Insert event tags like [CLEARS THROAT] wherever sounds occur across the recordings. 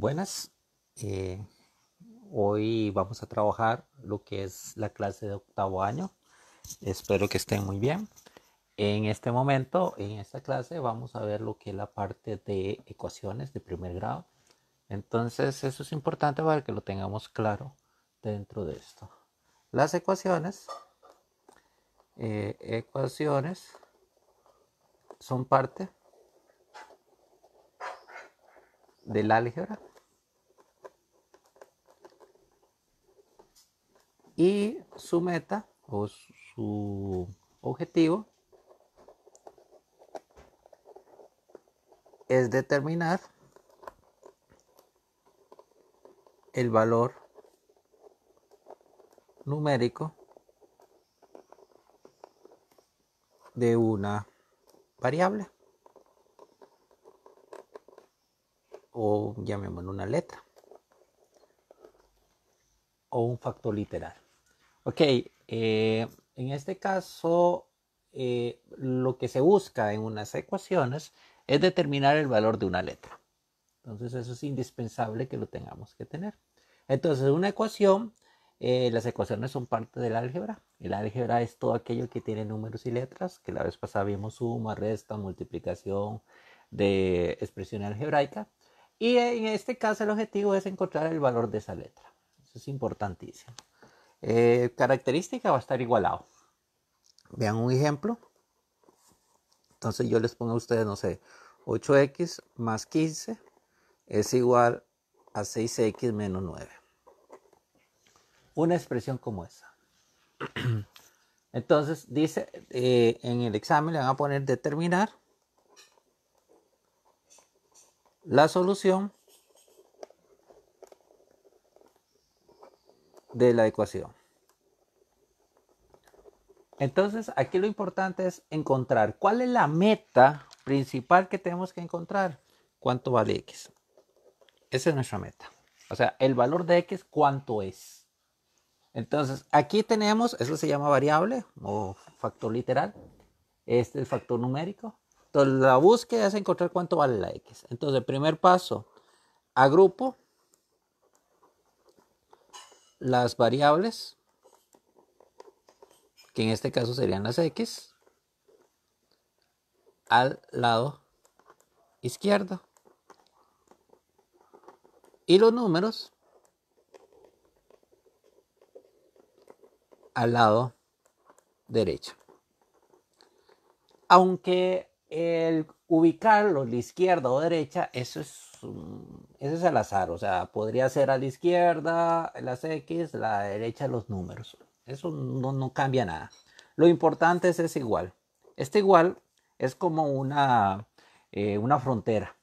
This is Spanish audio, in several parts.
Buenas, eh, hoy vamos a trabajar lo que es la clase de octavo año. Espero que estén muy bien. En este momento, en esta clase, vamos a ver lo que es la parte de ecuaciones de primer grado. Entonces, eso es importante para que lo tengamos claro dentro de esto. Las ecuaciones, eh, ecuaciones son parte del álgebra y su meta o su objetivo es determinar el valor numérico de una variable o llamémoslo una letra o un factor literal. Ok, eh, en este caso eh, lo que se busca en unas ecuaciones es determinar el valor de una letra. Entonces eso es indispensable que lo tengamos que tener. Entonces una ecuación, eh, las ecuaciones son parte del álgebra. El álgebra es todo aquello que tiene números y letras, que la vez pasada vimos suma, resta, multiplicación de expresión algebraica. Y en este caso el objetivo es encontrar el valor de esa letra. Eso es importantísimo. Eh, característica va a estar igualado. Vean un ejemplo. Entonces yo les pongo a ustedes, no sé, 8x más 15 es igual a 6x menos 9. Una expresión como esa. [CLEARS THROAT] Entonces dice, eh, en el examen le van a poner determinar la solución de la ecuación. Entonces, aquí lo importante es encontrar cuál es la meta principal que tenemos que encontrar. ¿Cuánto vale X? Esa es nuestra meta. O sea, el valor de X, ¿cuánto es? Entonces, aquí tenemos, eso se llama variable o factor literal. Este es el factor numérico. Entonces, la búsqueda es encontrar cuánto vale la X. Entonces, el primer paso, agrupo las variables, que en este caso serían las x, al lado izquierdo. Y los números al lado derecho. Aunque el ubicarlo la izquierda o derecha, eso es un ese es el azar, o sea, podría ser a la izquierda las X, la derecha los números. Eso no, cambia nada. Lo importante es ese igual. Este igual es como una, eh, una frontera.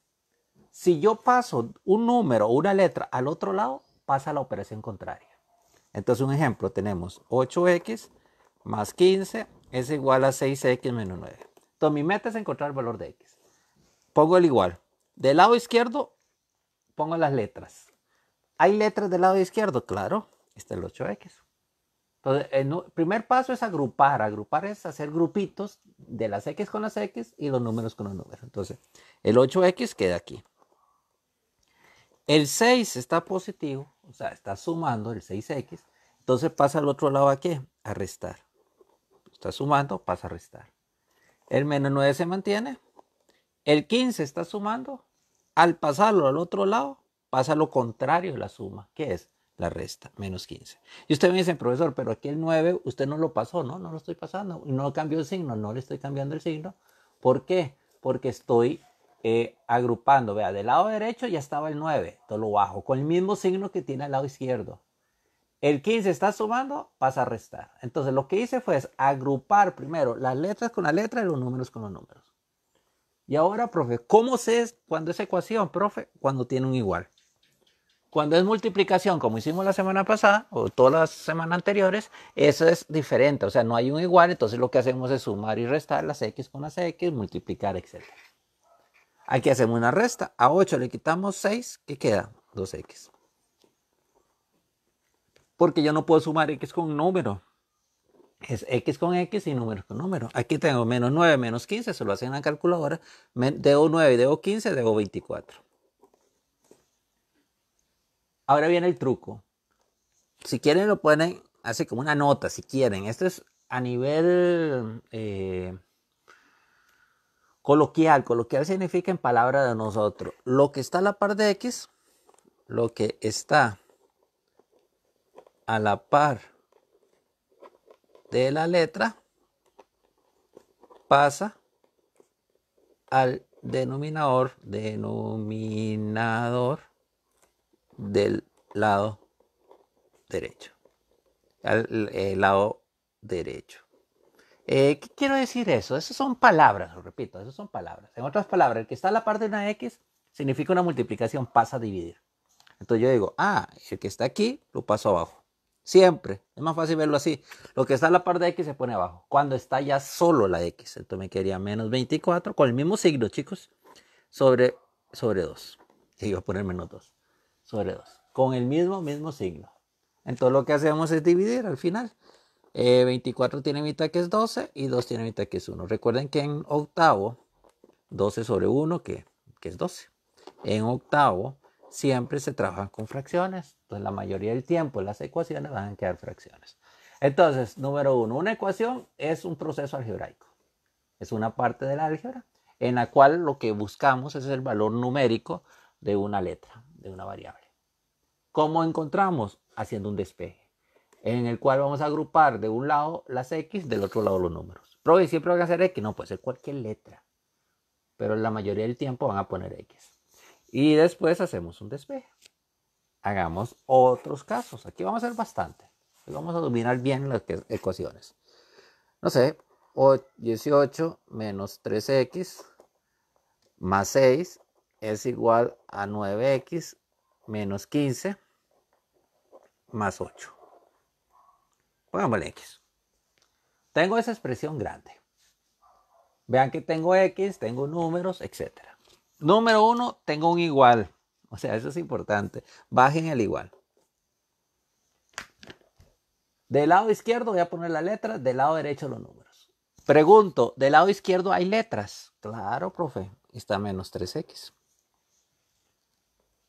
Si yo paso un número o una letra al otro lado, pasa la operación contraria. Entonces, un ejemplo, tenemos 8x más 15 es igual a 6x menos 9. Entonces, mi meta es encontrar el valor de x. Pongo el igual. Del lado izquierdo pongo las letras. ¿Hay letras del lado izquierdo? Claro, está el 8X. Entonces, el primer paso es agrupar. Agrupar es hacer grupitos de las X con las X y los números con los números. Entonces, el 8X queda aquí. El 6 está positivo, o sea, está sumando el 6X. Entonces pasa al otro lado a qué? A restar. Está sumando, pasa a restar. El menos 9 se mantiene. El 15 está sumando, al pasarlo al otro lado, pasa lo contrario de la suma, que es la resta, menos 15. Y usted me dice, profesor, pero aquí el 9 usted no lo pasó, no, no lo estoy pasando, no cambió el signo, no le estoy cambiando el signo. ¿Por qué? Porque estoy eh, agrupando, vea, del lado derecho ya estaba el 9, todo lo bajo, con el mismo signo que tiene al lado izquierdo. El 15 está sumando, pasa a restar. Entonces lo que hice fue agrupar primero las letras con las letras y los números con los números. Y ahora, profe, ¿cómo se es cuando es ecuación, profe? Cuando tiene un igual. Cuando es multiplicación, como hicimos la semana pasada o todas las semanas anteriores, eso es diferente. O sea, no hay un igual, entonces lo que hacemos es sumar y restar las x con las x, multiplicar, etc. Aquí hacemos una resta. A 8 le quitamos 6, ¿qué queda? 2x. Porque yo no puedo sumar x con un número es x con x y número con número. Aquí tengo menos 9 menos 15, se lo hacen en la calculadora, debo 9, debo 15, debo 24. Ahora viene el truco. Si quieren lo pueden hacer como una nota, si quieren. Esto es a nivel eh, coloquial. Coloquial significa en palabra de nosotros. Lo que está a la par de x, lo que está a la par de la letra pasa al denominador, denominador del lado derecho. Al eh, lado derecho. Eh, ¿Qué quiero decir eso? Esas son palabras, lo repito, esas son palabras. En otras palabras, el que está a la parte de una X significa una multiplicación, pasa a dividir. Entonces yo digo, ah, el que está aquí lo paso abajo. Siempre. Es más fácil verlo así. Lo que está a la par de X se pone abajo. Cuando está ya solo la X. Entonces me quedaría menos 24 con el mismo signo, chicos. Sobre, sobre 2. Y iba a poner menos 2. Sobre 2. Con el mismo, mismo signo. Entonces lo que hacemos es dividir al final. 24 eh, tiene mitad que es 12 y 2 tiene mitad que es 1. Recuerden que en octavo, 12 sobre 1, que, que es 12. En octavo, siempre se trabajan con fracciones. Entonces, la mayoría del tiempo las ecuaciones van a quedar fracciones. Entonces, número uno, una ecuación es un proceso algebraico. Es una parte de la álgebra en la cual lo que buscamos es el valor numérico de una letra, de una variable. ¿Cómo encontramos? Haciendo un despeje, en el cual vamos a agrupar de un lado las X, del otro lado los números. Pero siempre van a ser X, no puede ser cualquier letra, pero la mayoría del tiempo van a poner X. Y después hacemos un despeje. Hagamos otros casos. Aquí vamos a hacer bastante. Vamos a dominar bien las ecuaciones. No sé, 18 menos 3x más 6 es igual a 9x menos 15 más 8. Pongámosle x. Tengo esa expresión grande. Vean que tengo x, tengo números, etcétera. Número uno, tengo un igual. O sea, eso es importante. Bajen el igual. Del lado izquierdo voy a poner la letra, del lado derecho los números. Pregunto, ¿del lado izquierdo hay letras? Claro, profe, está menos 3x.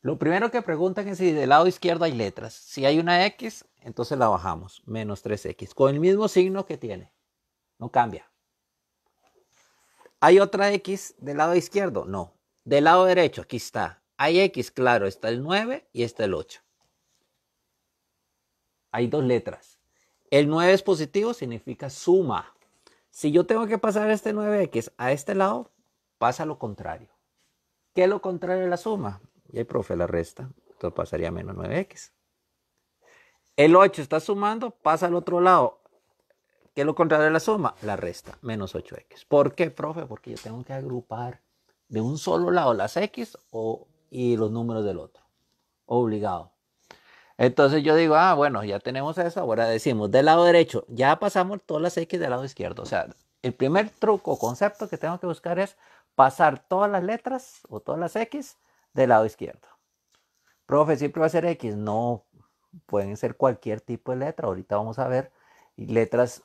Lo primero que preguntan es si del lado izquierdo hay letras. Si hay una x, entonces la bajamos, menos 3x, con el mismo signo que tiene. No cambia. ¿Hay otra x del lado izquierdo? No, del lado derecho, aquí está. Hay X, claro, está el 9 y está el 8. Hay dos letras. El 9 es positivo, significa suma. Si yo tengo que pasar este 9X a este lado, pasa lo contrario. ¿Qué es lo contrario de la suma? Y el profe la resta, entonces pasaría menos 9X. El 8 está sumando, pasa al otro lado. ¿Qué es lo contrario de la suma? La resta, menos 8X. ¿Por qué, profe? Porque yo tengo que agrupar de un solo lado las X o, y los números del otro. Obligado. Entonces yo digo, ah, bueno, ya tenemos eso. Ahora decimos del lado derecho, ya pasamos todas las X del lado izquierdo. O sea, el primer truco o concepto que tengo que buscar es pasar todas las letras o todas las X del lado izquierdo. Profe, siempre va a ser X. No, pueden ser cualquier tipo de letra. Ahorita vamos a ver letras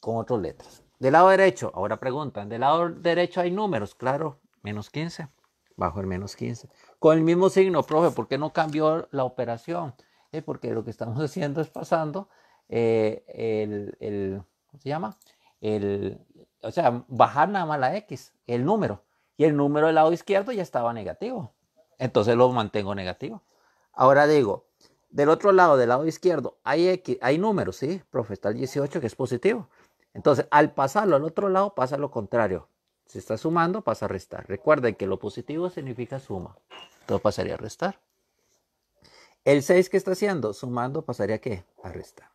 con otras letras. Del lado derecho, ahora preguntan, ¿del lado derecho hay números? Claro, menos 15, bajo el menos 15. Con el mismo signo, profe, ¿por qué no cambió la operación? Eh, porque lo que estamos [LAUGHS] haciendo es pasando eh, el, ¿cómo se llama? El, o sea, bajar nada más la X, el número. Y el número del lado izquierdo ya estaba negativo. Entonces lo mantengo negativo. Ahora digo, del otro lado, del lado izquierdo, hay, X, hay números, ¿sí? Profe, está el 18 que es positivo. Entonces, al pasarlo al otro lado, pasa lo contrario. Si está sumando, pasa a restar. Recuerden que lo positivo significa suma. Entonces pasaría a restar. El 6 que está haciendo, sumando, pasaría a qué? A restar.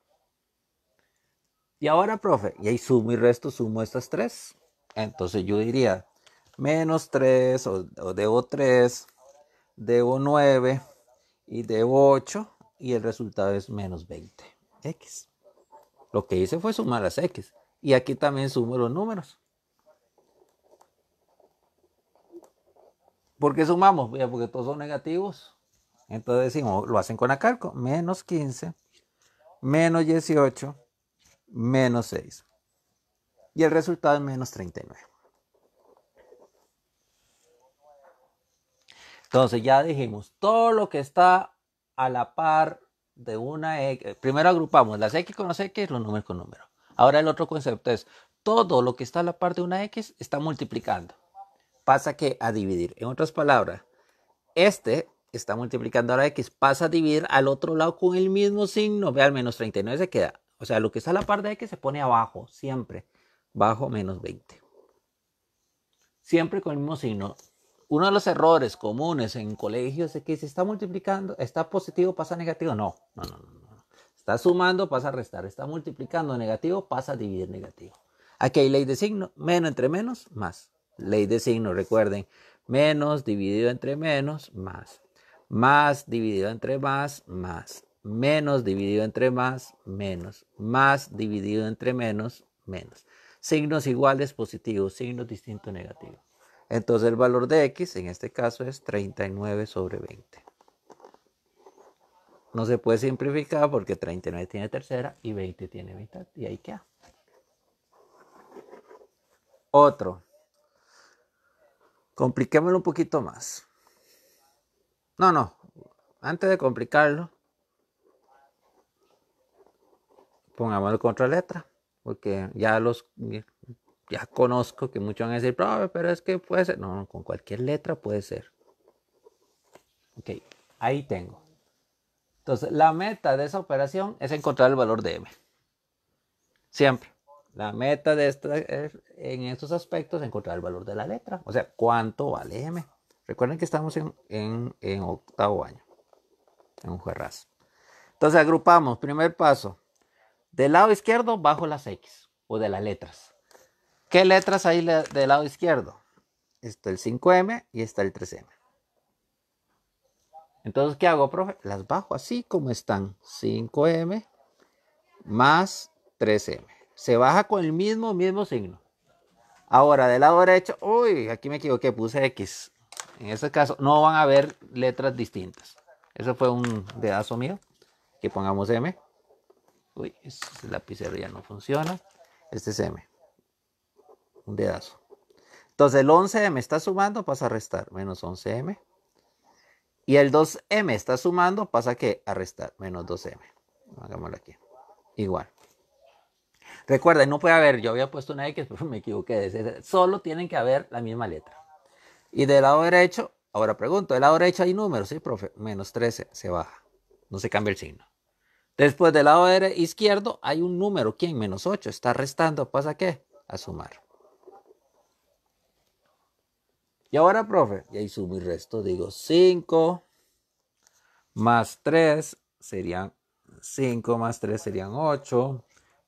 Y ahora, profe, y ahí sumo y resto, sumo estas tres. Entonces yo diría, menos 3, o, o debo 3, debo 9 y debo 8, y el resultado es menos 20. X. Lo que hice fue sumar las X. Y aquí también sumo los números. ¿Por qué sumamos? Porque todos son negativos. Entonces decimos, lo hacen con acarco, menos 15, menos 18, menos 6. Y el resultado es menos 39. Entonces ya dijimos, todo lo que está a la par de una X, primero agrupamos las X con las X, los números con números. Ahora el otro concepto es, todo lo que está a la par de una X está multiplicando pasa que a dividir. En otras palabras, este está multiplicando ahora x, pasa a dividir al otro lado con el mismo signo, ve al menos 39 se queda. O sea, lo que está a la parte de x se pone abajo, siempre, bajo menos 20. Siempre con el mismo signo. Uno de los errores comunes en colegios es que si está multiplicando, está positivo, pasa negativo. No, no, no, no. Está sumando, pasa a restar. Está multiplicando negativo, pasa a dividir negativo. Aquí hay ley de signo, menos entre menos, más ley de signos, recuerden, menos dividido entre menos, más. Más dividido entre más, más. Menos dividido entre más, menos. Más dividido entre menos, menos. Signos iguales positivos, signos distintos negativos. Entonces el valor de x en este caso es 39 sobre 20. No se puede simplificar porque 39 tiene tercera y 20 tiene mitad. Y ahí queda. Otro. Compliquémoslo un poquito más. No, no. Antes de complicarlo, pongámoslo contra letra. Porque ya los ya conozco que muchos van a decir, pero es que puede ser. No, no, con cualquier letra puede ser. Ok, ahí tengo. Entonces, la meta de esa operación es encontrar el valor de m. Siempre. La meta de esta en estos aspectos, encontrar el valor de la letra. O sea, ¿cuánto vale M? Recuerden que estamos en, en octavo año, en un juerrazo. Entonces agrupamos, primer paso, del lado izquierdo bajo las X o de las letras. ¿Qué letras hay del lado izquierdo? Está el 5M y está el 3M. Entonces, ¿qué hago, profe? Las bajo así como están. 5M más 3M se baja con el mismo, mismo signo. Ahora, del lado derecho, uy, aquí me equivoqué, puse X. En este caso no van a haber letras distintas. Eso fue un dedazo mío. Que pongamos M. Uy, este lapicero ya no funciona. Este es M. Un dedazo. Entonces el 11M está sumando, pasa a restar, menos 11M. Y el 2M está sumando, pasa que a restar, menos 2M. Hagámoslo aquí. Igual. Recuerden, no puede haber, yo había puesto una X, [LAUGHS] pero me equivoqué. Solo tienen que haber la misma letra. Y del lado derecho, ahora pregunto, del lado derecho hay números, ¿sí, profe? Menos 13 se baja, no se cambia el signo. Después del lado izquierdo hay un número, ¿quién? Menos 8, está restando, ¿pasa qué? A sumar. Y ahora, profe, y ahí sumo y resto, digo 5 más 3 serían 5 más 3 serían 8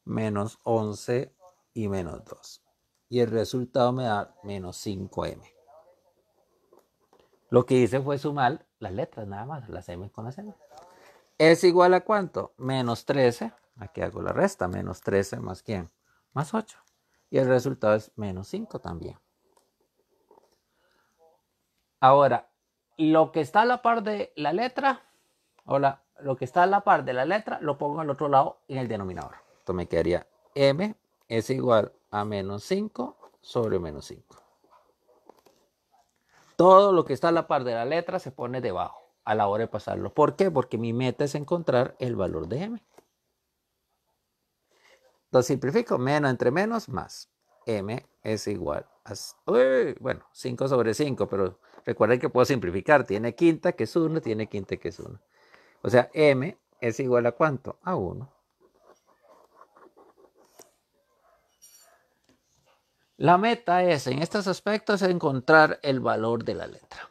menos 11 y menos 2. Y el resultado me da menos 5m. Lo que hice fue sumar las letras nada más, las m con las m. ¿Es igual a cuánto? Menos 13. Aquí hago la resta. Menos 13 más quién? Más 8. Y el resultado es menos 5 también. Ahora, lo que está a la par de la letra, o lo que está a la par de la letra, lo pongo al otro lado en el denominador me quedaría m es igual a menos 5 sobre menos 5. Todo lo que está a la par de la letra se pone debajo a la hora de pasarlo. ¿Por qué? Porque mi meta es encontrar el valor de m. Lo simplifico, menos entre menos más. m es igual a, bueno, 5 sobre 5, pero recuerden que puedo simplificar. Tiene quinta que es 1, tiene quinta que es 1. O sea, m es igual a cuánto? A 1. La meta es, en estos aspectos, encontrar el valor de la letra.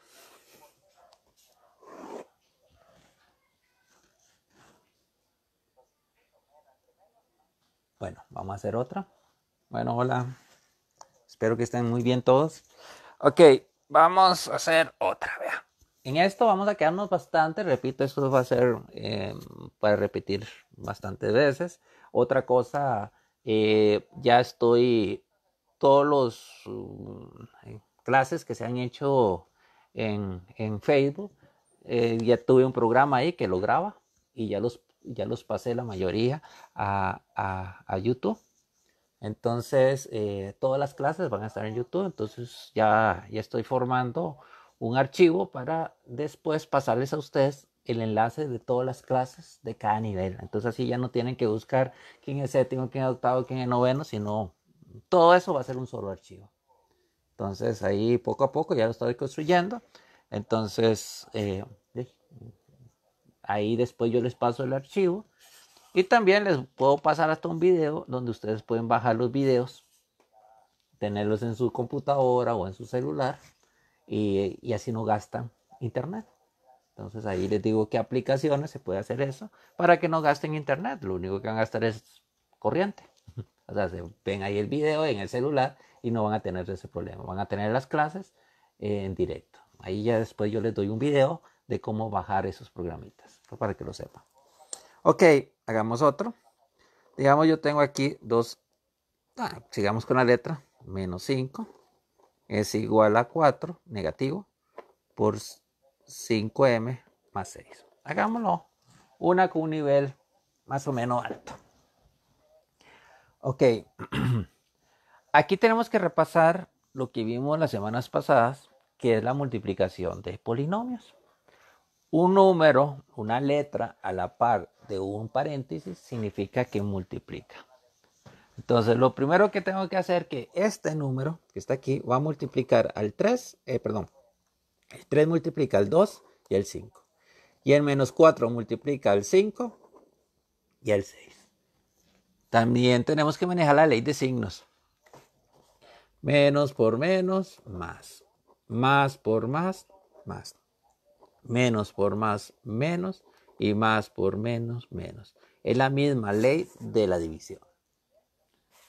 Bueno, vamos a hacer otra. Bueno, hola. Espero que estén muy bien todos. Ok, vamos a hacer otra, vea. En esto vamos a quedarnos bastante, repito, esto va a ser eh, para repetir bastantes veces. Otra cosa, eh, ya estoy todos los uh, clases que se han hecho en, en Facebook. Eh, ya tuve un programa ahí que lo graba y ya los, ya los pasé la mayoría a, a, YouTube. Entonces, eh, todas las clases van a estar en YouTube. Entonces, ya, ya estoy formando un archivo para después pasarles a ustedes el enlace de todas las clases de cada nivel. Entonces, así ya no tienen que buscar quién es séptimo, quién es octavo, quién es noveno, sino todo eso va a ser un solo archivo. Entonces ahí poco a poco ya lo estoy construyendo. Entonces eh, ahí después yo les paso el archivo. Y también les puedo pasar hasta un video donde ustedes pueden bajar los videos, tenerlos en su computadora o en su celular y, y así no gastan internet. Entonces ahí les digo qué aplicaciones se puede hacer eso para que no gasten internet. Lo único que van a gastar es corriente. O sea, ven ahí el video en el celular y no van a tener ese problema. Van a tener las clases eh, en directo. Ahí ya después yo les doy un video de cómo bajar esos programitas pues, para que lo sepan. Ok, hagamos otro. Digamos, yo tengo aquí dos. Ah, sigamos con la letra. Menos 5 es igual a 4 negativo por 5m más 6. Hagámoslo una con un nivel más o menos alto. Ok, [CLEARS THROAT] aquí tenemos que repasar lo que vimos las semanas pasadas, que es la multiplicación de polinomios. Un número, una letra a la par de un paréntesis significa que multiplica. Entonces, lo primero que tengo que hacer es que este número que está aquí va a multiplicar al 3, eh, perdón, el 3 multiplica al 2 y al 5. Y el menos 4 multiplica al 5 y al 6. También tenemos que manejar la ley de signos. Menos por menos, más. Más por más, más. Menos por más, menos. Y más por menos, menos. Es la misma ley de la división.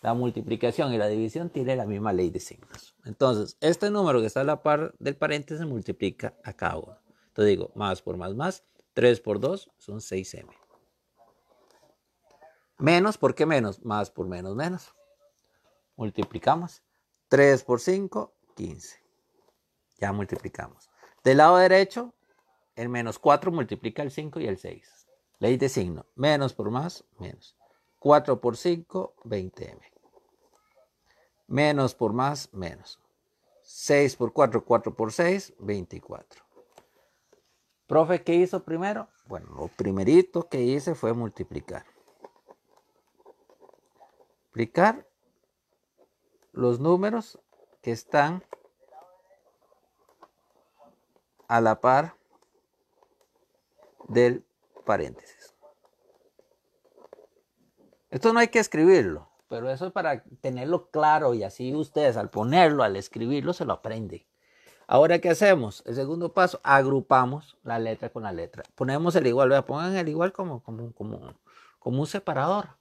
La multiplicación y la división tienen la misma ley de signos. Entonces, este número que está en la par del paréntesis multiplica a cada uno. Entonces digo, más por más, más. 3 por 2 son 6m. Menos, ¿por qué menos? Más por menos, menos. Multiplicamos. 3 por 5, 15. Ya multiplicamos. Del lado derecho, el menos 4 multiplica el 5 y el 6. Ley de signo. Menos por más, menos. 4 por 5, 20m. Menos por más, menos. 6 por 4, 4 por 6, 24. Profe, ¿qué hizo primero? Bueno, lo primerito que hice fue multiplicar los números que están a la par del paréntesis. Esto no hay que escribirlo, pero eso es para tenerlo claro y así ustedes al ponerlo, al escribirlo, se lo aprenden. Ahora, ¿qué hacemos? El segundo paso, agrupamos la letra con la letra. Ponemos el igual, pongan el igual como, como, como un separador.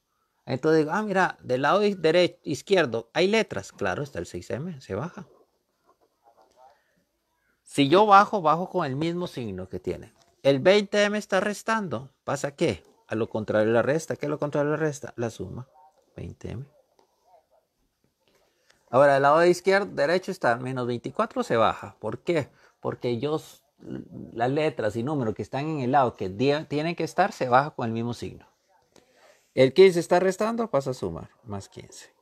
Entonces digo, ah, mira, del lado izquierdo hay letras. Claro, está el 6M, se baja. Si yo bajo, bajo con el mismo signo que tiene. El 20M está restando. ¿Pasa qué? A lo contrario la resta. ¿Qué es lo contrario la resta? La suma. 20M. Ahora, del lado izquierdo, derecho está menos 24, se baja. ¿Por qué? Porque yo, las letras y números que están en el lado que tienen que estar, se baja con el mismo signo. El 15 está restando, pasa a sumar, más 15.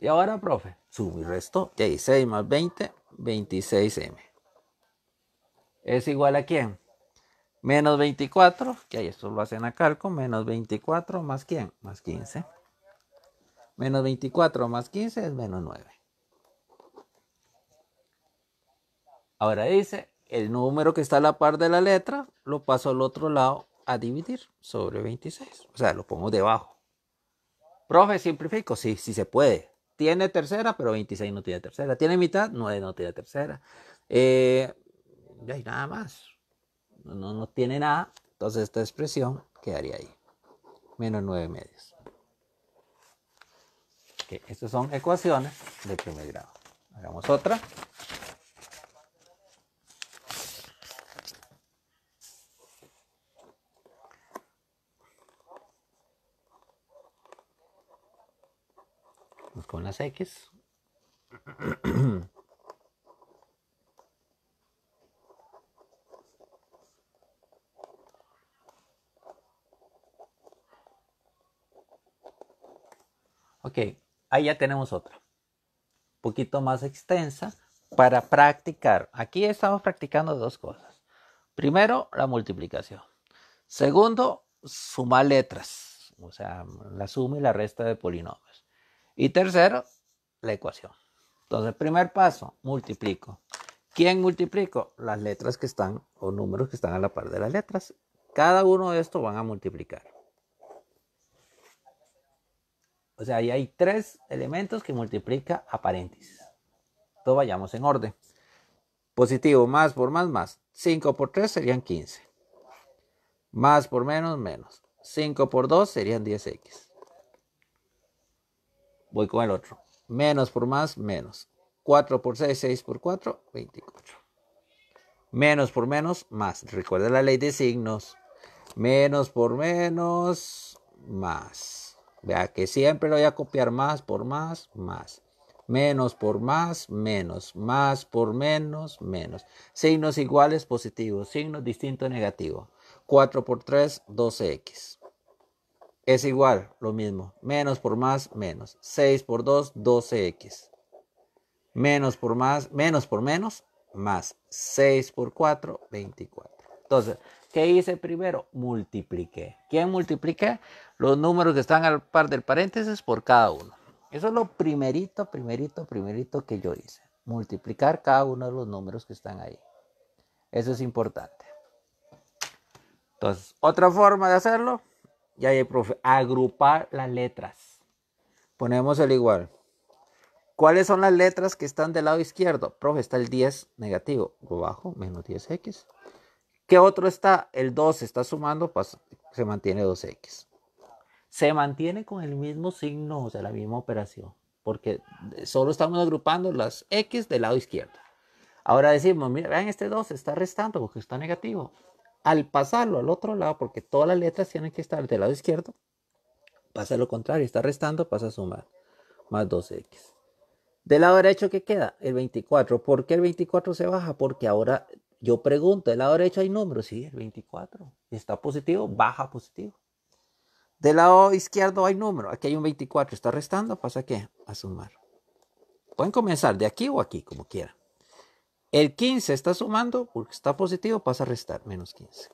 Y ahora, profe, sumo y resto. que 6 más 20, 26m. ¿Es igual a quién? Menos 24, que ahí esto lo hacen a calco, menos 24 más quién? Más 15. Menos 24 más 15 es menos 9. Ahora dice, el número que está a la par de la letra, lo paso al otro lado a dividir sobre 26. O sea, lo pongo debajo. Profe, simplifico. Sí, sí se puede. Tiene tercera, pero 26 no tiene tercera. Tiene mitad, 9 no tiene tercera. Eh, y hay nada más. No, no tiene nada. Entonces esta expresión quedaría ahí. Menos 9 medios. que Estas son ecuaciones de primer grado. Hagamos otra. Pues, con las X. [CLEARS THROAT] ok, ahí ya tenemos otra. Un poquito más extensa para practicar. Aquí estamos practicando dos cosas. Primero, la multiplicación. Segundo, sumar letras. O sea, la suma y la resta de polinomios. Y tercero, la ecuación. Entonces, primer paso, multiplico. ¿Quién multiplico? Las letras que están o números que están a la par de las letras. Cada uno de estos van a multiplicar. O sea, ahí hay tres elementos que multiplica a paréntesis. todo vayamos en orden. Positivo, más por más, más. 5 por 3 serían 15. Más por menos, menos. 5 por 2 serían 10x. Voy con el otro. Menos por más, menos. 4 por 6, 6 por 4, 24. Menos por menos, más. Recuerda la ley de signos. Menos por menos, más. Vea que siempre lo voy a copiar más por más, más. Menos por más, menos. Más por menos, menos. Signos iguales, positivos. Signos distintos, negativo. 4 por 3, 12x es igual, lo mismo. Menos por más, menos. 6 por 2, 12x. Menos por más, menos por menos, más. 6 por 4, 24. Entonces, ¿qué hice primero? Multipliqué. ¿Quién multipliqué? Los números que están al par del paréntesis por cada uno. Eso es lo primerito, primerito, primerito que yo hice. Multiplicar cada uno de los números que están ahí. Eso es importante. Entonces, otra forma de hacerlo ya, profe. Agrupar las letras. Ponemos el igual. ¿Cuáles son las letras que están del lado izquierdo? Profe, está el 10 negativo. Lo bajo, menos 10x. ¿Qué otro está? El 2 está sumando, se mantiene 2x. Se mantiene con el mismo signo, o sea, la misma operación. Porque solo estamos agrupando las x del lado izquierdo. Ahora decimos, mira, vean, este 2 está restando porque está negativo. Al pasarlo al otro lado, porque todas las letras tienen que estar del lado izquierdo, pasa lo contrario, está restando, pasa a sumar, más 12 x Del lado derecho, ¿qué queda? El 24. ¿Por qué el 24 se baja? Porque ahora yo pregunto, ¿del lado derecho hay números? Sí, el 24. ¿Está positivo? Baja positivo. Del lado izquierdo hay número. Aquí hay un 24. Está restando. ¿Pasa qué? A sumar. Pueden comenzar de aquí o aquí, como quieran. El 15 está sumando porque está positivo, pasa a restar menos 15.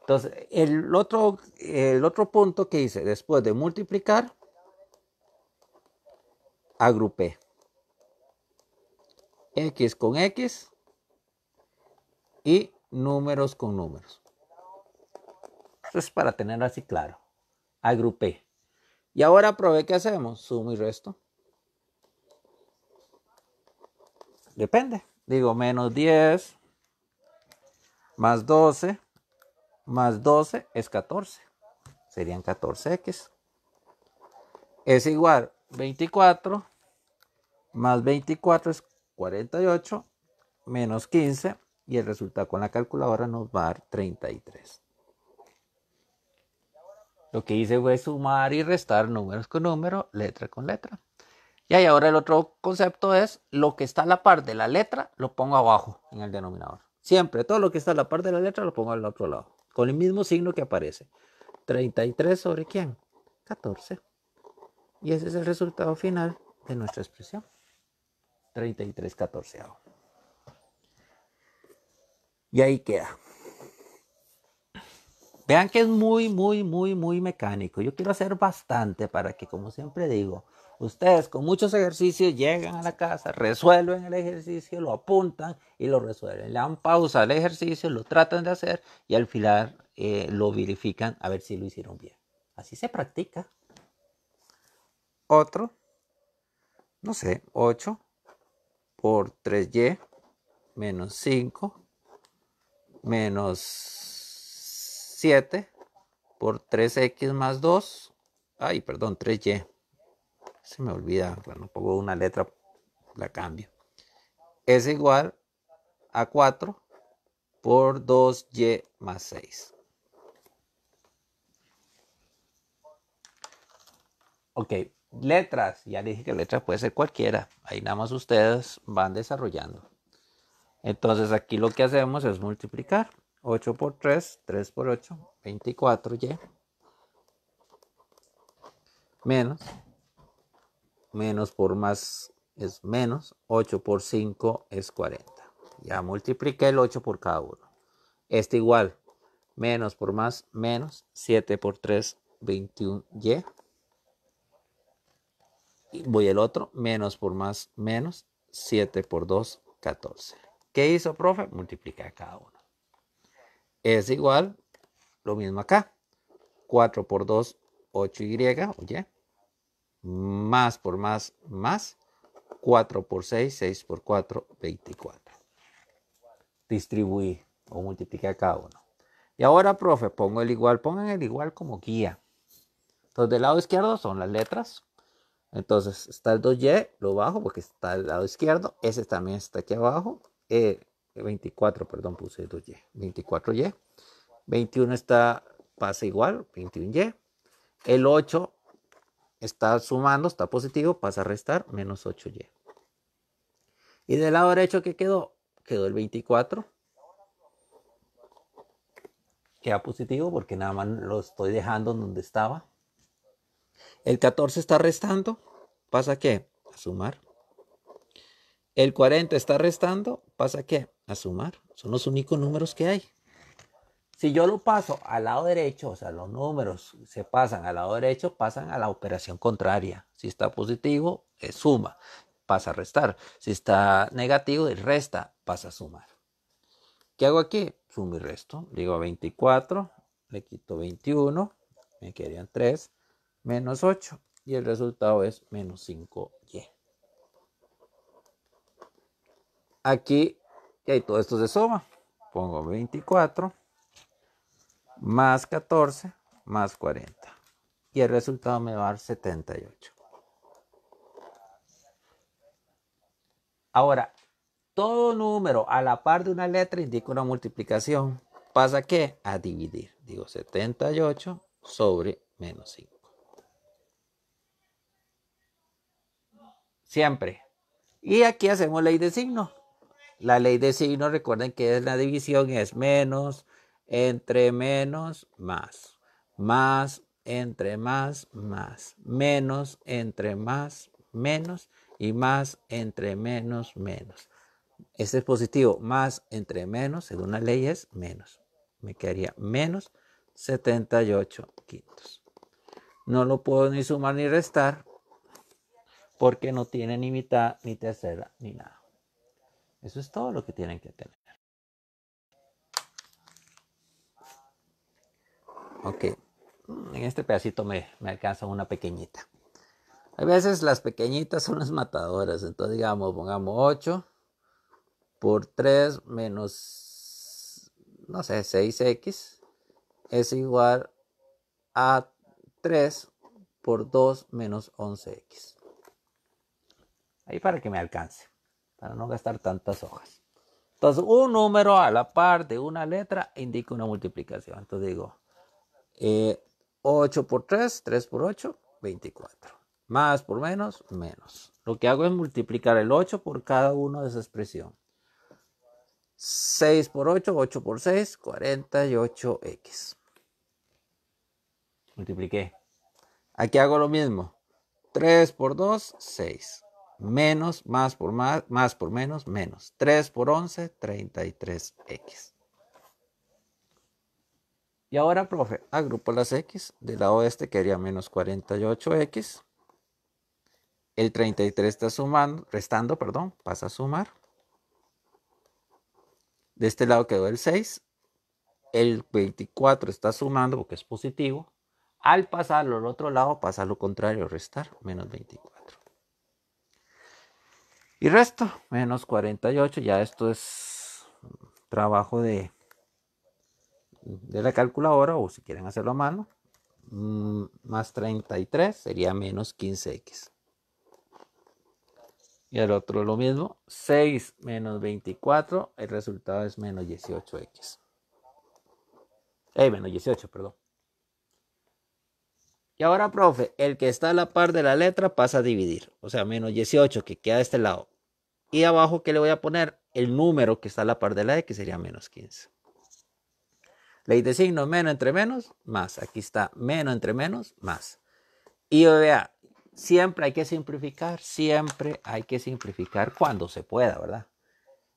Entonces, el otro, el otro punto que hice, después de multiplicar, agrupé. X con X y números con números. Esto es para tener así claro. Agrupé. Y ahora probé qué hacemos. Sumo y resto. Depende. Digo, menos 10 más 12 más 12 es 14. Serían 14x. Es igual 24 más 24 es 48 menos 15 y el resultado con la calculadora nos va a dar 33. Lo que hice fue sumar y restar números con números letra con letra. Y ahora el otro concepto es lo que está a la par de la letra lo pongo abajo en el denominador. Siempre todo lo que está a la par de la letra lo pongo al otro lado, con el mismo signo que aparece. 33 sobre quién? 14. Y ese es el resultado final de nuestra expresión. 33 14. Y ahí queda. Vean que es muy, muy, muy, muy mecánico. Yo quiero hacer bastante para que, como siempre digo, Ustedes con muchos ejercicios llegan a la casa, resuelven el ejercicio, lo apuntan y lo resuelven. Le dan pausa al ejercicio, lo tratan de hacer y al final eh, lo verifican a ver si lo hicieron bien. Así se practica. Otro, no sé, 8 por 3y menos 5 menos 7 por 3x más 2. Ay, perdón, 3y se me olvida, bueno, pongo una letra la cambio. Es igual a 4 por 2y más 6. Ok, letras. Ya dije que letras puede ser cualquiera. Ahí nada más ustedes van desarrollando. Entonces aquí lo que hacemos es multiplicar. 8 por 3, 3 por 8, 24y. Menos menos por más es menos, 8 por 5 es 40. Ya multipliqué el 8 por cada uno. Este igual, menos por más, menos, 7 por 3, 21y. Y voy el otro, menos por más, menos, 7 por 2, 14. ¿Qué hizo, profe? Multiplicar cada uno. Es igual, lo mismo acá. 4 por 2, 8y, oye más por más, más. 4 por 6, 6 por 4, 24. Distribuí o multipliqué a cada uno. Y ahora, profe, pongo el igual. Pongan el igual como guía. Entonces, del lado izquierdo son las letras. Entonces, está el 2y, lo bajo porque está al lado izquierdo. Ese también está aquí abajo. Eh, 24, perdón, puse 2y. 24y. 21 está, pasa igual, 21y. El 8 está sumando, está positivo, pasa a restar, menos 8y. Y del lado derecho, ¿qué quedó? Quedó el 24. Queda positivo porque nada más lo estoy dejando donde estaba. El 14 está restando, ¿pasa a qué? A sumar. El 40 está restando, ¿pasa a qué? A sumar. Son los únicos números que hay. Si yo lo paso al lado derecho, o sea, los números se pasan al lado derecho, pasan a la operación contraria. Si está positivo, es suma, pasa a restar. Si está negativo, es resta, pasa a sumar. ¿Qué hago aquí? Sumo y resto. Digo 24, le quito 21, me quedan 3, menos 8, y el resultado es menos 5y. Aquí, y hay? todo esto se suma. Pongo 24 más 14 más 40. Y el resultado me va a dar 78. Ahora, todo número a la par de una letra indica una multiplicación. ¿Pasa qué? A dividir. Digo 78 sobre menos 5. Siempre. Y aquí hacemos ley de signo. La ley de signo, recuerden que es la división, es menos, entre menos, más, más, entre más, más, menos, entre más, menos y más, entre menos, menos. Ese es positivo, más entre menos, según la ley es menos. Me quedaría menos 78 quintos. No lo puedo ni sumar ni restar porque no tiene ni mitad, ni tercera, ni nada. Eso es todo lo que tienen que tener. Ok, mm, en este pedacito me, me alcanza una pequeñita. A veces las pequeñitas son las matadoras, entonces digamos, pongamos 8 por 3 menos, no sé, 6x es igual a 3 por 2 menos 11x. Ahí para que me alcance, para no gastar tantas hojas. Entonces, un número a la par de una letra indica una multiplicación. Entonces digo 8 eh, por 3, 3 por 8, 24. Más por menos, menos. Lo que hago es multiplicar el 8 por cada uno de esa expresión. 6 por 8, 8 por 6, 48x. Multipliqué. Aquí hago lo mismo. 3 por 2, 6. Menos, más por más, más por menos, menos. 3 por 11, 33x. Y ahora, profe, agrupo las x. Del lado este quedaría menos 48x. El 33 está sumando, restando, perdón, pasa a sumar. De este lado quedó el 6. El 24 está sumando porque es positivo. Al pasarlo al otro lado pasa lo contrario, restar, menos 24. Y resto, menos 48. Ya esto es trabajo de de la calculadora o si quieren hacerlo a mano, mm, más 33 sería menos 15x. Y el otro lo mismo, 6 menos 24, el resultado es menos 18x. Eh, menos 18, perdón. Y ahora, profe, el que está a la par de la letra pasa a dividir. O sea, menos 18 que queda de este lado. Y abajo, ¿qué le voy a poner? El número que está a la par de la X e, sería menos 15. Ley de signos, menos entre menos, más. Aquí está, menos entre menos, más. Y vea, siempre hay que simplificar, siempre hay que simplificar cuando se pueda, ¿verdad?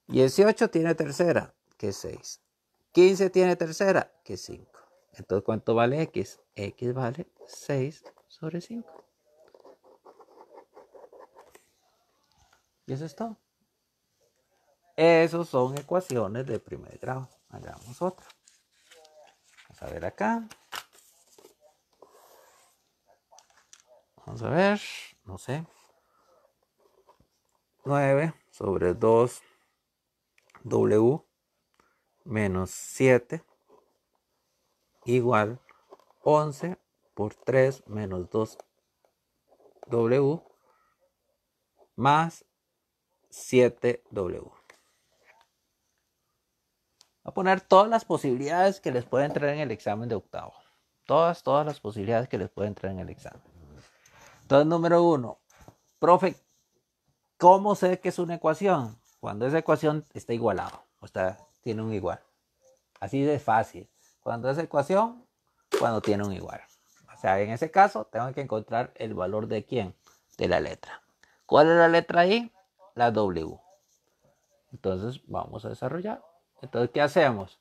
18 tiene tercera, que es 6. 15 tiene tercera, que es 5. Entonces, ¿cuánto vale x? x vale 6 sobre 5. Y eso es todo. Esas son ecuaciones de primer grado. Hagamos otra a ver acá. Vamos a ver, no sé. 9 sobre 2 W menos 7 igual 11 por 3 menos 2 W más 7W poner todas las posibilidades que les puede entrar en el examen de octavo. Todas, todas las posibilidades que les puede entrar en el examen. Entonces, número uno, profe, ¿cómo sé que es una ecuación? Cuando esa ecuación está igualada, o está, tiene un igual. Así de fácil. Cuando esa ecuación, cuando tiene un igual. O sea, en ese caso, tengo que encontrar el valor de quién? De la letra. ¿Cuál es la letra I? La W. Entonces, vamos a desarrollar. Entonces, ¿qué hacemos?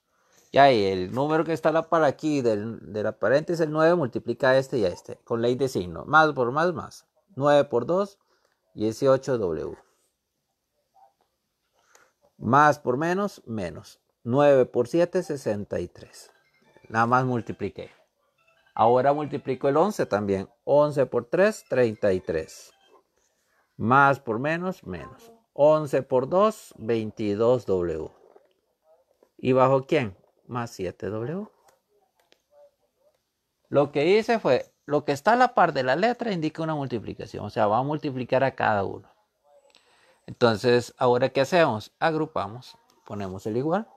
Ya ahí, el número que está la par aquí del, de la paréntesis, el 9, multiplica este y este, con ley de signo. Más por más, más. 9 por 2, 18W. Más por menos, menos. 9 por 7, 63. Nada más multipliqué. Ahora multiplico el 11 también. 11 por 3, 33. Más por menos, menos. 11 por 2, 22W. ¿Y bajo quién? Más 7W. Lo que hice fue, lo que está a la par de la letra indica una multiplicación, o sea, va a multiplicar a cada uno. Entonces, ahora ¿qué hacemos? Agrupamos, ponemos el igual.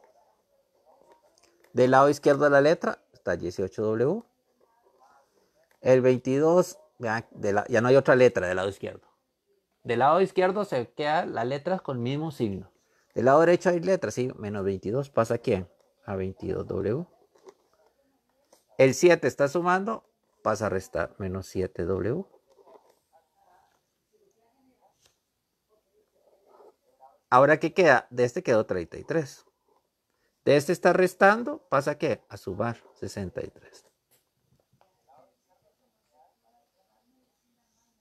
Del lado izquierdo de la letra está 18W. El 22, ya, ya no hay otra letra del lado izquierdo. Del lado izquierdo se quedan las letras con el mismo signo. Del lado derecho hay letras, ¿sí? Menos 22 pasa aquí a 22W. El 7 está sumando, pasa a restar, menos 7W. Ahora, ¿qué queda? De este quedó 33. De este está restando, pasa a qué? A sumar 63.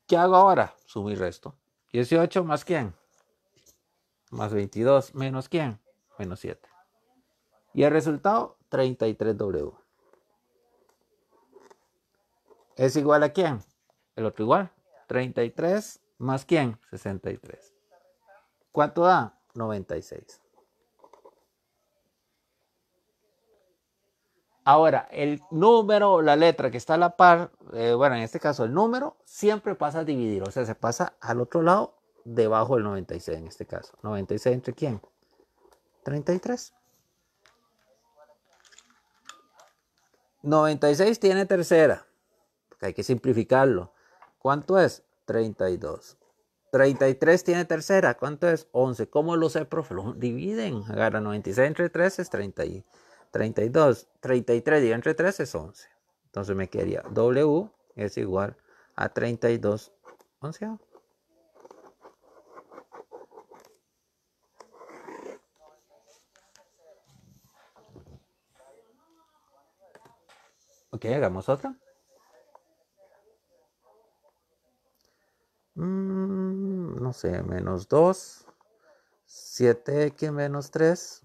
¿Qué hago ahora? Sumo y resto. 18 más quién? más 22 menos quién? Menos 7. Y el resultado, 33W. ¿Es igual a quién? El otro igual. 33 más quién? 63. ¿Cuánto da? 96. Ahora, el número la letra que está a la par, eh, bueno, en este caso el número, siempre pasa a dividir, o sea, se pasa al otro lado debajo del 96 en este caso. ¿96 entre quién? 33. 96 tiene tercera, hay que simplificarlo. ¿Cuánto es? 32. 33 tiene tercera, ¿cuánto es? 11. ¿Cómo lo sé, profe? Lo dividen. Agarra 96 entre 3 es 32. 33 dividido entre 3 es 11. Entonces me quedaría W es igual a 32 11 Ok, hagamos otra. Mm, no sé, menos 2. 7x menos 3.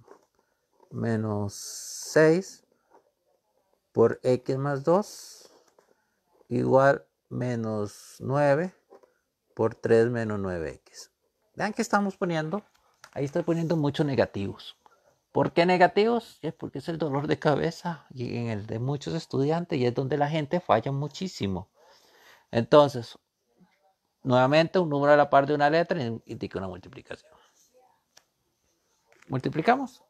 Menos 6 por x más 2 igual menos 9 por 3 menos 9x. Vean que estamos poniendo, ahí estoy poniendo muchos negativos. ¿Por qué negativos? Es porque es el dolor de cabeza y en el de muchos estudiantes y es donde la gente falla muchísimo. Entonces, nuevamente un número a la par de una letra indica una multiplicación. Multiplicamos.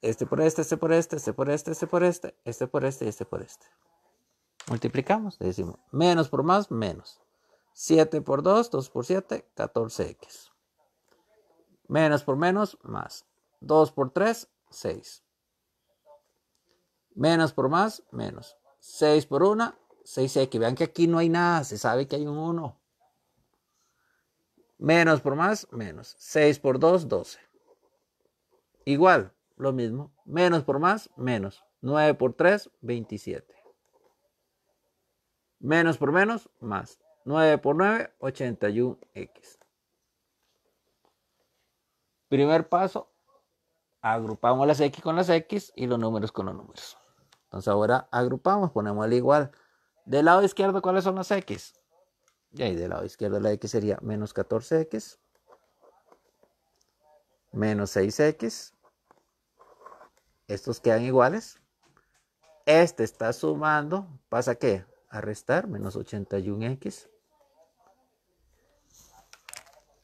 Este por este, este por este, este por este, este por este, este por este y este por este. Multiplicamos, decimos menos por más, menos. 7 por 2, 2 por 7, 14x. Menos por menos, más. 2 por 3, 6. Menos por más, menos. 6 por 1, 6x. Vean que aquí no hay nada, se sabe que hay un 1. Menos por más, menos. 6 por 2, 12. Igual, lo mismo. Menos por más, menos. 9 por 3, 27. Menos por menos, más. 9 por 9, 81x. Primer paso, agrupamos las X con las X y los números con los números. Entonces ahora agrupamos, ponemos al igual. Del lado izquierdo, ¿cuáles son las X? Y ahí del lado izquierdo la X sería menos 14X, menos 6X. Estos quedan iguales. Este está sumando, ¿pasa qué? A restar, menos 81X.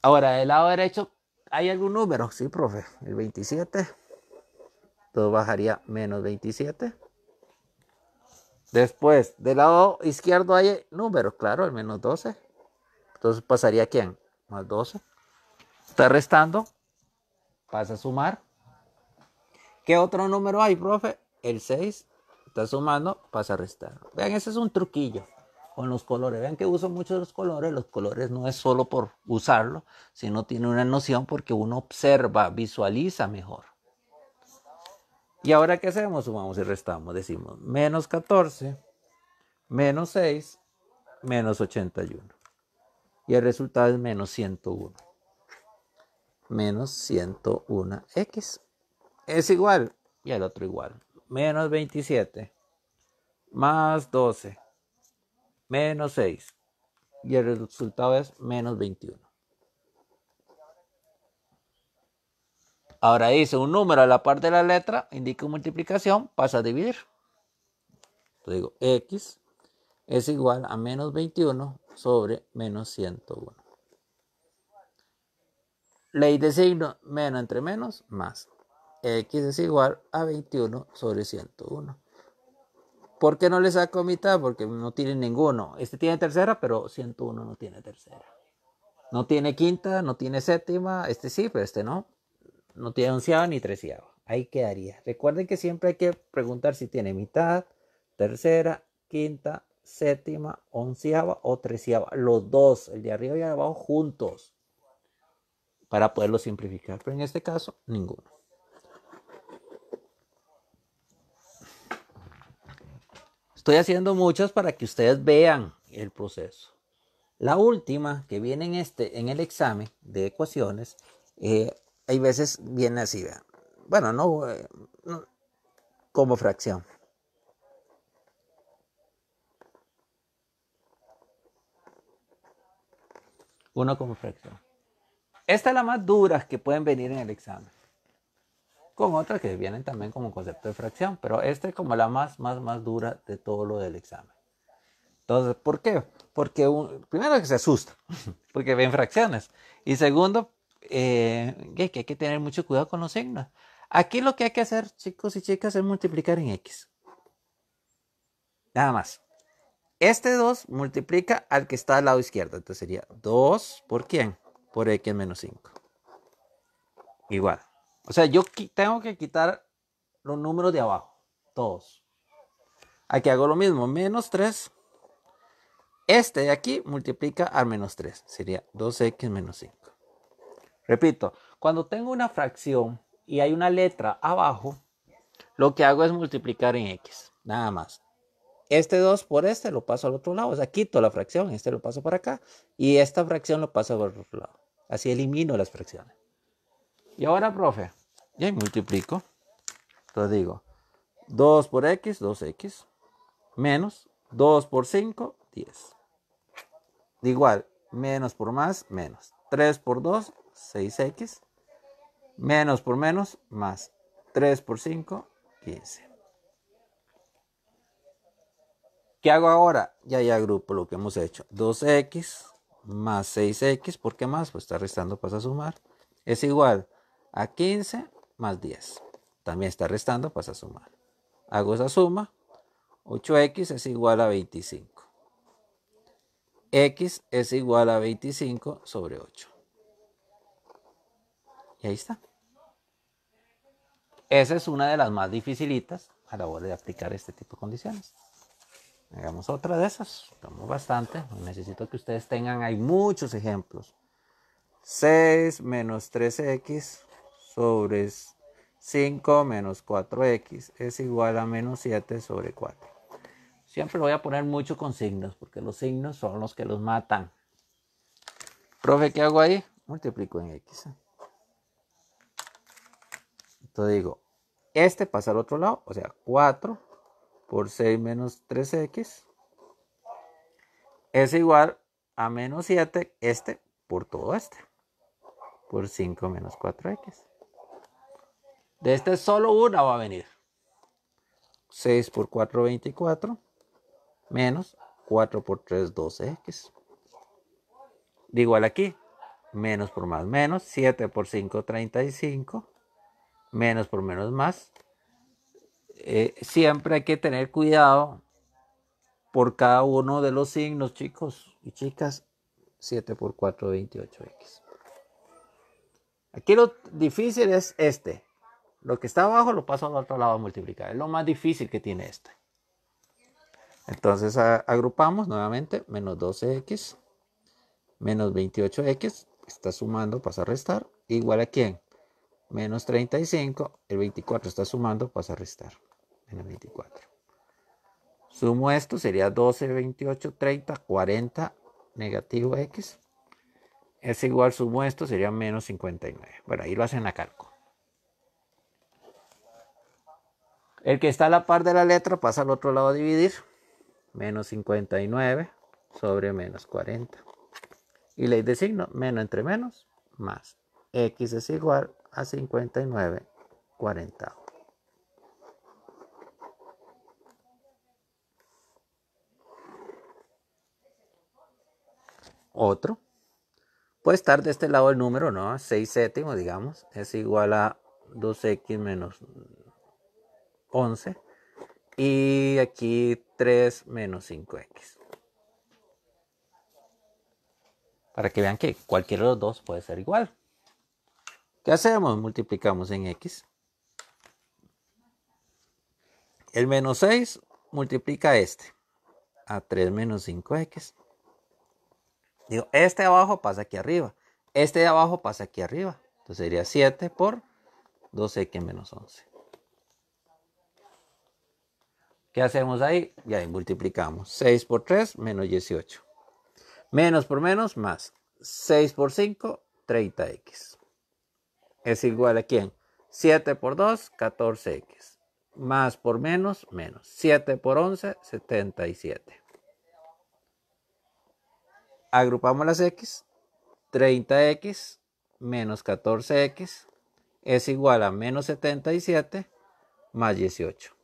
Ahora, del lado derecho, ¿Hay algún número? Sí, profe. El 27. Todo bajaría menos 27. Después, del lado izquierdo hay número, claro, el menos 12. Entonces pasaría quién? Más 12. Está restando. Pasa a sumar. ¿Qué otro número hay, profe? El 6. Está sumando, pasa a restar. Vean, ese es un truquillo con los colores. Vean que uso muchos los colores. Los colores no es solo por usarlo, sino tiene una noción porque uno observa, visualiza mejor. Y ahora, ¿qué hacemos? Sumamos y restamos. Decimos menos 14, menos 6, menos 81. Y el resultado es menos 101. Menos 101x. Es igual. Y el otro igual. Menos 27 más 12 menos 6. Y el resultado es menos 21. Ahora dice un número a la parte de la letra, indica multiplicación, pasa a dividir. Entonces digo x es igual a menos 21 sobre menos 101. Ley de signo, menos entre menos, más. x es igual a 21 sobre 101. ¿Por qué no le saco mitad? Porque no tiene ninguno. Este tiene tercera, pero 101 no tiene tercera. No tiene quinta, no tiene séptima. Este sí, pero este no. No tiene onceava ni treceava. Ahí quedaría. Recuerden que siempre hay que preguntar si tiene mitad, tercera, quinta, séptima, onceava o treceava. Los dos, el de arriba y el de abajo juntos. Para poderlo simplificar. Pero en este caso, ninguno. Estoy haciendo muchas para que ustedes vean el proceso. La última que viene en, este, en el examen de ecuaciones, eh, hay veces viene así, bueno, no, eh, no como fracción. Uno como fracción. Esta es la más dura que pueden venir en el examen con otras que vienen también como concepto de fracción, pero esta es como la más, más, más dura de todo lo del examen. Entonces, ¿por qué? Porque primero que se asusta, [LAUGHS] porque ven fracciones, y segundo, eh, que hay que tener mucho cuidado con los signos. Aquí lo que hay que hacer, chicos y chicas, es multiplicar en x. Nada más. Este 2 multiplica al que está al lado izquierdo. Entonces sería 2 por quién? Por x menos 5. Igual. O sea, yo tengo que quitar los números de abajo, todos. Aquí hago lo mismo, menos 3. Este de aquí multiplica al menos 3, sería 2x menos 5. Repito, cuando tengo una fracción y hay una letra abajo, lo que hago es multiplicar en x, nada más. Este 2 por este lo paso al otro lado, o sea, quito la fracción, este lo paso para acá y esta fracción lo paso al otro lado. Así elimino las fracciones. Y ahora, profe, y ahí multiplico. Entonces digo, 2 por x, 2x, menos 2 por 5, 10. Igual, menos por más, menos. 3 por 2, 6x, menos por menos, más. 3 por 5, 15. ¿Qué hago ahora? Ya ya agrupo lo que hemos hecho. 2x más 6x, ¿por qué más? Pues está restando, pasa a sumar. Es igual a 15 más 10. También está restando, pasa pues, a sumar. Hago esa suma. 8x es igual a 25. x es igual a 25 sobre 8. Y ahí está. Esa es una de las más dificilitas a la hora de aplicar este tipo de condiciones. Hagamos otra de esas. Estamos bastante. Necesito que ustedes tengan, hay muchos ejemplos. 6 menos 3x sobre 5 menos 4x es igual a menos 7 sobre 4. Siempre lo voy a poner mucho con signos, porque los signos son los que los matan. Profe, ¿qué hago ahí? Multiplico en x. Entonces digo, este pasa al otro lado, o sea, 4 por 6 menos 3x es igual a menos 7, este por todo este, por 5 menos 4x. De este solo una va a venir. 6 por 4, 24. Menos 4 por 3, 12x. De igual aquí. Menos por más, menos. 7 por 5, 35. Menos por menos, más. Eh, siempre hay que tener cuidado por cada uno de los signos, chicos y chicas. 7 por 4, 28x. Aquí lo difícil es este. Lo que está abajo lo paso al otro lado a multiplicar. Es lo más difícil que tiene este. Entonces agrupamos nuevamente menos 12x menos 28x. Está sumando, pasa a restar. Igual a quién? Menos 35. El 24 está sumando, pasa a restar. Menos 24. Sumo esto, sería 12, 28, 30, 40 negativo x. Es igual, sumo esto, sería menos 59. Bueno, ahí lo hacen a calco. El que está a la par de la letra pasa al otro lado a dividir. Menos 59 sobre menos 40. Y ley de signo, menos entre menos, más. X es igual a 59 40. Otro. Puede estar de este lado el número, ¿no? 6 séptimos, digamos, es igual a 2x menos 11. Y aquí 3 menos 5x. Para que vean que cualquiera de los dos puede ser igual. ¿Qué hacemos? Multiplicamos en x. El menos 6 multiplica este a 3 menos 5x. Digo, este de abajo pasa aquí arriba. Este de abajo pasa aquí arriba. Entonces sería 7 por 2x menos 11. ¿Qué hacemos ahí? Y ahí multiplicamos. 6 por 3 menos 18. Menos por menos más. 6 por 5, 30x. Es igual a quién? 7 por 2, 14x. Más por menos, menos. 7 por 11, 77. Agrupamos las x. 30x menos 14x es igual a menos 77 más 18.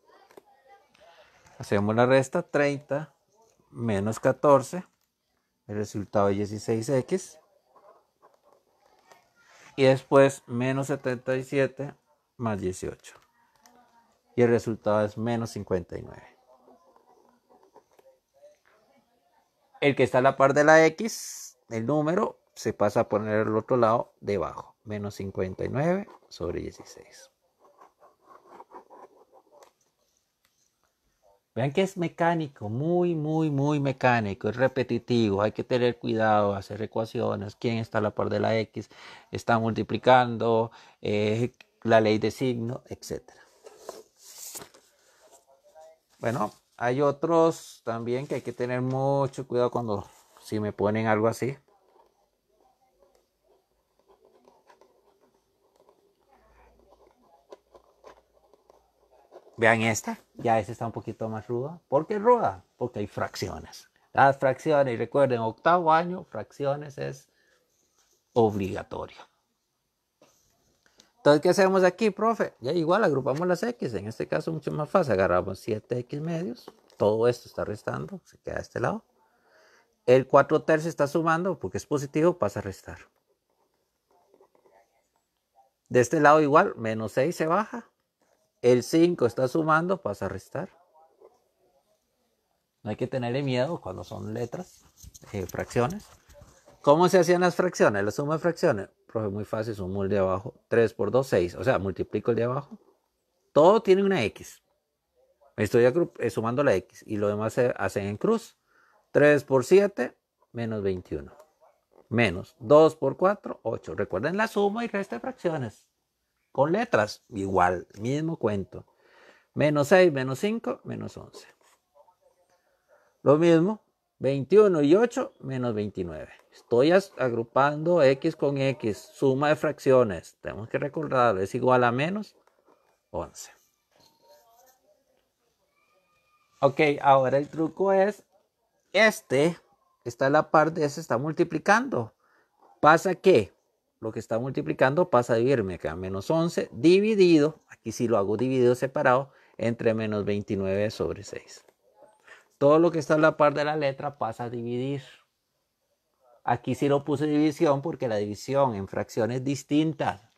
Hacemos la resta, 30 menos 14. El resultado es 16x. Y después menos 77 más 18. Y el resultado es menos 59. El que está a la par de la x, el número, se pasa a poner al otro lado debajo. Menos 59 sobre 16. Vean que es mecánico, muy, muy, muy mecánico, es repetitivo, hay que tener cuidado, hacer ecuaciones, quién está a la par de la X, está multiplicando, eh, la ley de signo, etc. Bueno, hay otros también que hay que tener mucho cuidado cuando si me ponen algo así. Vean esta, ya esta está un poquito más ruda. ¿Por qué ruda? Porque hay fracciones. Las fracciones, y recuerden, octavo año, fracciones es obligatorio. Entonces, ¿qué hacemos aquí, profe? Ya igual agrupamos las X, en este caso mucho más fácil, agarramos 7X medios, todo esto está restando, se queda de este lado. El 4 tercios está sumando, porque es positivo, pasa a restar. De este lado igual, menos 6 se baja, el 5 está sumando, pasa a restar. No hay que tenerle miedo cuando son letras, eh, fracciones. ¿Cómo se hacían las fracciones? La suma de fracciones. Profe, muy fácil, sumo el de abajo. 3 por 2, 6. O sea, multiplico el de abajo. Todo tiene una X. Estoy eh, sumando la X y lo demás se hacen en cruz. 3 por 7, menos 21. Menos 2 por 4, 8. Recuerden la suma y resta de fracciones. Con letras, igual, mismo cuento. Menos 6, menos 5, menos 11. Lo mismo, 21 y 8, menos 29. Estoy agrupando x con x, suma de fracciones. Tenemos que recordar, es igual a menos 11. Ok, ahora el truco es, este, está es la parte, se está multiplicando. ¿Pasa que lo que está multiplicando pasa a dividirme, acá. menos 11 dividido, aquí si sí lo hago dividido separado, entre menos 29 sobre 6. Todo lo que está en la par de la letra pasa a dividir. Aquí sí lo puse división porque la división en fracciones distintas,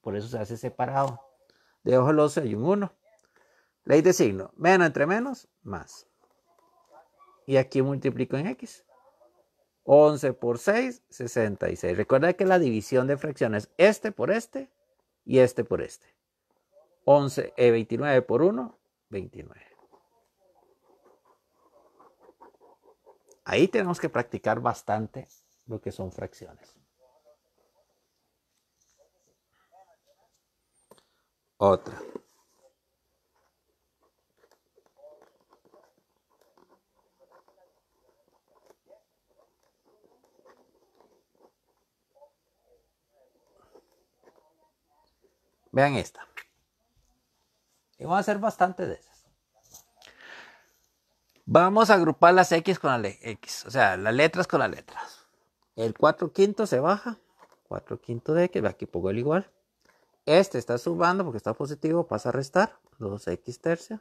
por eso se hace separado. Dejo el 11 y un 1. Ley de signo, menos entre menos, más. Y aquí multiplico en x. 11 por 6, 66. Recuerda que la división de fracciones es este por este y este por este. 11, e 29 por 1, 29. Ahí tenemos que practicar bastante lo que son fracciones. Otra. Vean esta. Y van a hacer bastante de esas. Vamos a agrupar las X con las X, o sea, las letras con las letras. El 4 quinto se baja. 4 quinto de X, aquí pongo el igual. Este está sumando porque está positivo, pasa a restar. 2X tercio.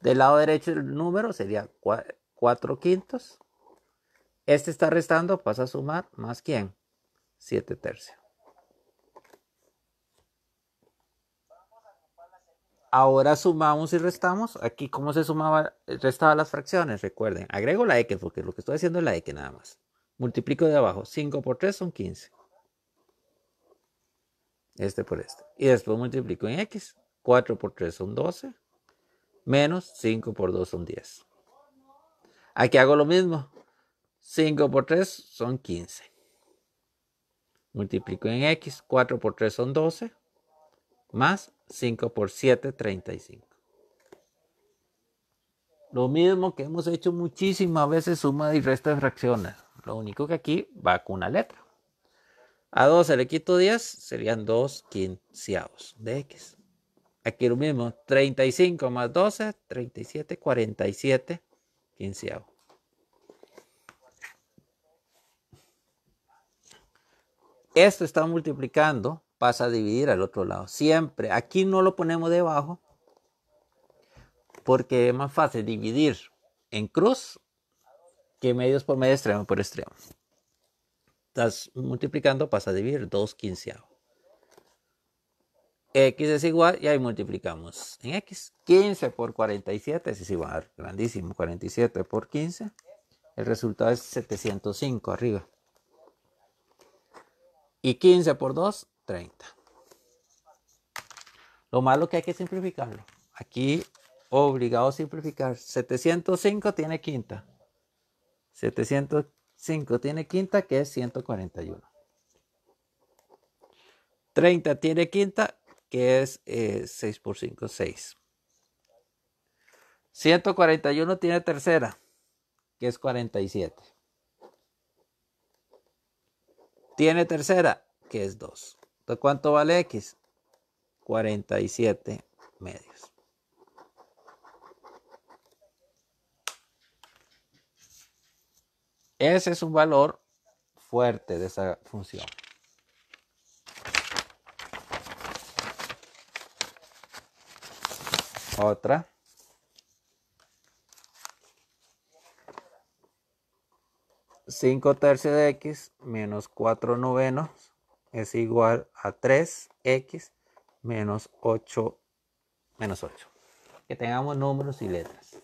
Del lado derecho el número sería 4 quintos. Este está restando, pasa a sumar, más quién? 7 tercios. Ahora sumamos y restamos. Aquí, ¿cómo se sumaba, eh, restaba las fracciones? Recuerden, agrego la X porque lo que estoy haciendo es la X nada más. Multiplico de abajo. 5 por 3 son 15. Este por este. Y después multiplico en X. 4 por 3 son 12. Menos 5 por 2 son 10. Aquí hago lo mismo. 5 por 3 son 15. Multiplico en X. 4 por 3 son 12 más 5 por 7, 35. Lo mismo que hemos hecho muchísimas veces, suma y resta de fracciones. Lo único que aquí va con una letra. A 12 le quito 10, serían 2 quinceavos de x. Aquí lo mismo, 35 más 12, 37, 47 quinceavos. Esto está multiplicando pasa a dividir al otro lado. Siempre, aquí no lo ponemos debajo porque es más fácil dividir en cruz que medios por medio, extremo por extremo. Estás multiplicando, pasa a dividir 2 quinceavos. X es igual, y ahí multiplicamos en X. 15 por 47, es igual, grandísimo, 47 por 15. El resultado es 705 arriba. Y 15 por 2, lo malo que hay que simplificarlo. Aquí, obligado a simplificar. 705 tiene quinta. 705 tiene quinta, que es 141. 30 tiene quinta, que es 6 eh, por 5, 6. 141 tiene tercera, que es 47. Tiene tercera, que es 2. Entonces, ¿cuánto vale X? 47 medios. Ese es un valor fuerte de esa función. Otra. Cinco tercios de x menos cuatro novenos es igual a 3x menos 8 menos 8. Que tengamos números y letras.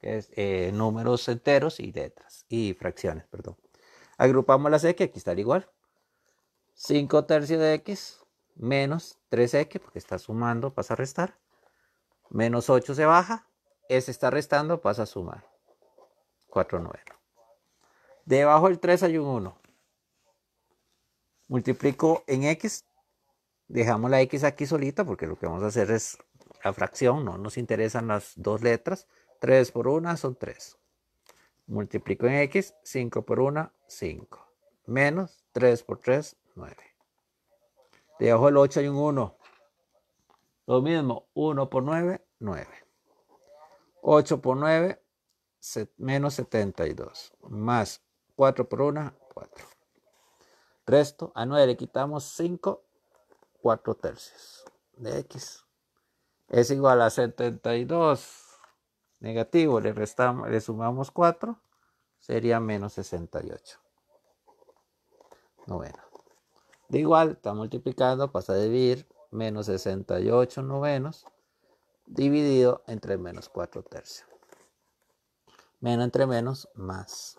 Que es eh, números enteros y letras. Y fracciones, perdón. Agrupamos las x, aquí está igual. 5 tercios de x menos 3x, porque está sumando, pasa a restar. Menos 8 se baja. ese está restando, pasa a sumar. 4 9. Debajo del 3 hay un 1 multiplico en x, dejamos la x aquí solita porque lo que vamos a hacer es la fracción, no nos interesan las dos letras, 3 por 1 son 3, multiplico en x, 5 por 1, 5, menos 3 por 3, 9. Dejo el 8 y un 1, lo mismo, 1 por 9, 9. 8 por 9, menos 72, más 4 por 1, 4. Resto a 9 le quitamos 5, 4 tercios de x. Es igual a 72 negativo, le, restamos, le sumamos 4, sería menos 68. Noveno. De igual, está multiplicando, pasa a dividir menos 68 novenos dividido entre menos 4 tercios. Menos entre menos, más.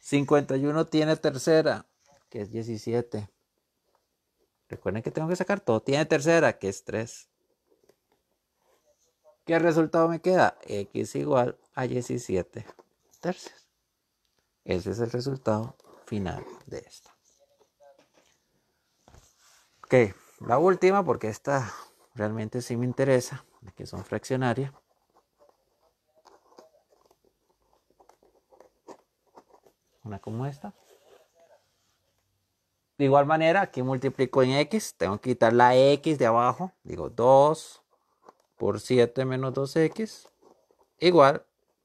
51 tiene tercera, que es 17. Recuerden que tengo que sacar todo. Tiene tercera, que es 3. ¿Qué resultado me queda? X igual a 17 tercios. Ese es el resultado final de esto. Ok, la última porque esta realmente sí me interesa, que son fraccionarias. una como esta. De igual manera, aquí multiplico en x, tengo que quitar la x de abajo, digo 2 por 7 menos 2x, igual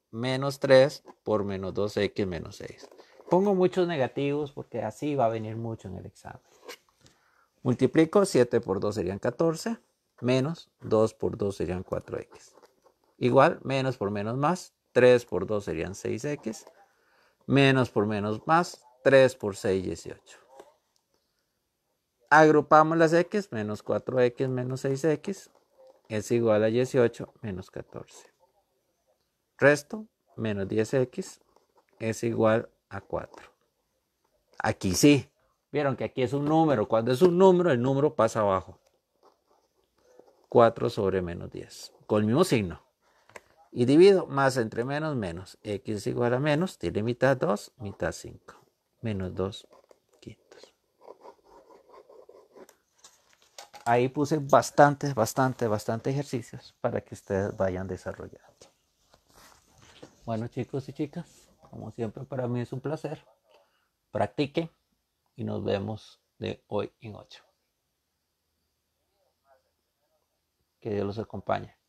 menos 3 por menos 2x menos 6. Pongo muchos negativos porque así va a venir mucho en el examen. Multiplico 7 por 2 serían 14, menos 2 por 2 serían 4x. Igual, menos por menos más, 3 por 2 serían 6x, Menos por menos más, 3 por 6, 18. Agrupamos las x, menos 4x menos 6x es igual a 18 menos 14. Resto, menos 10x es igual a 4. Aquí sí, vieron que aquí es un número. Cuando es un número, el número pasa abajo. 4 sobre menos 10, con el mismo signo y divido más entre menos menos x igual a menos, tiene mitad 2, mitad 5, menos 2 quintos. Ahí puse bastantes, bastantes, bastantes ejercicios para que ustedes vayan desarrollando. Bueno chicos y chicas, como siempre para mí es un placer. Practiquen y nos vemos de hoy en 8. Que Dios los acompañe.